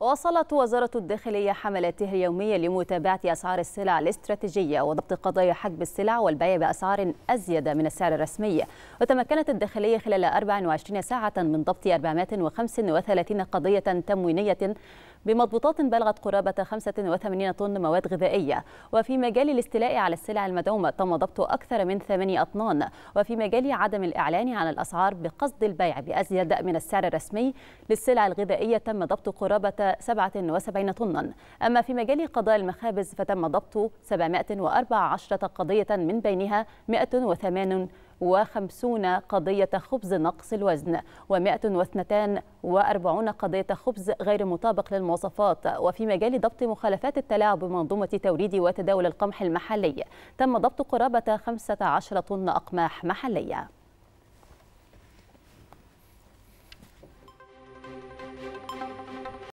واصلت وزارة الداخلية حملاتها اليومية لمتابعة أسعار السلع الاستراتيجية وضبط قضايا حجب السلع والبيع بأسعار أزيد من السعر الرسمي وتمكنت الداخلية خلال 24 ساعة من ضبط 435 قضية تموينية بمضبوطات بلغت قرابة 85 طن مواد غذائية وفي مجال الاستيلاء على السلع المدعومة تم ضبط أكثر من ثماني أطنان وفي مجال عدم الإعلان عن الأسعار بقصد البيع بأزيد من السعر الرسمي للسلع الغذائية تم ضبط قرابة 77 طنا أما في مجال قضاء المخابز فتم ضبط 714 قضية من بينها 108 وخمسون قضية خبز نقص الوزن و142 قضية خبز غير مطابق للمواصفات وفي مجال ضبط مخالفات التلاعب بمنظومة توريد وتداول القمح المحلي تم ضبط قرابة 15 طن أقماح محلية